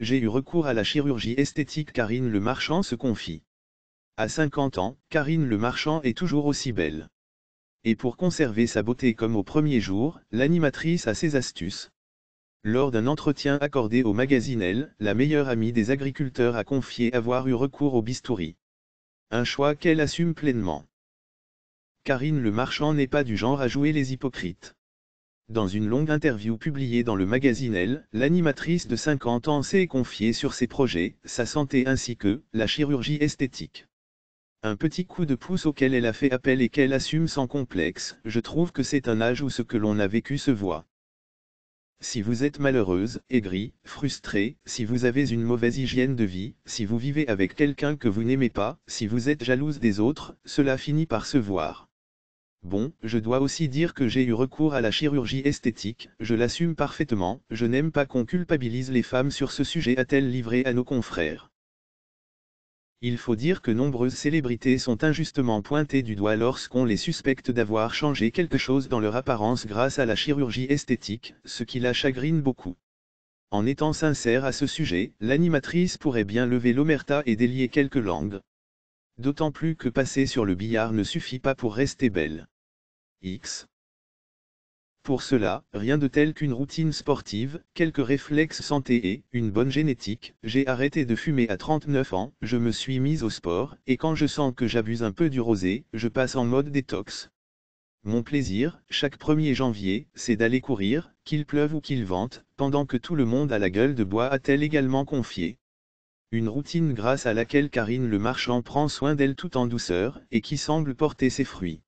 J'ai eu recours à la chirurgie esthétique Karine Le Marchand se confie. À 50 ans, Karine Le Marchand est toujours aussi belle. Et pour conserver sa beauté comme au premier jour, l'animatrice a ses astuces. Lors d'un entretien accordé au magazine Elle, la meilleure amie des agriculteurs a confié avoir eu recours au bistouri. Un choix qu'elle assume pleinement. Karine Le Marchand n'est pas du genre à jouer les hypocrites. Dans une longue interview publiée dans le magazine Elle, l'animatrice de 50 ans s'est confiée sur ses projets, sa santé ainsi que la chirurgie esthétique. Un petit coup de pouce auquel elle a fait appel et qu'elle assume sans complexe, je trouve que c'est un âge où ce que l'on a vécu se voit. Si vous êtes malheureuse, aigrie, frustrée, si vous avez une mauvaise hygiène de vie, si vous vivez avec quelqu'un que vous n'aimez pas, si vous êtes jalouse des autres, cela finit par se voir. Bon, je dois aussi dire que j'ai eu recours à la chirurgie esthétique, je l'assume parfaitement, je n'aime pas qu'on culpabilise les femmes sur ce sujet a-t-elle livré à nos confrères. Il faut dire que nombreuses célébrités sont injustement pointées du doigt lorsqu'on les suspecte d'avoir changé quelque chose dans leur apparence grâce à la chirurgie esthétique, ce qui la chagrine beaucoup. En étant sincère à ce sujet, l'animatrice pourrait bien lever l'omerta et délier quelques langues, D'autant plus que passer sur le billard ne suffit pas pour rester belle. X. Pour cela, rien de tel qu'une routine sportive, quelques réflexes santé et une bonne génétique. J'ai arrêté de fumer à 39 ans, je me suis mise au sport, et quand je sens que j'abuse un peu du rosé, je passe en mode détox. Mon plaisir, chaque 1er janvier, c'est d'aller courir, qu'il pleuve ou qu'il vente, pendant que tout le monde a la gueule de bois a-t-elle également confié une routine grâce à laquelle Karine le marchand prend soin d'elle tout en douceur et qui semble porter ses fruits.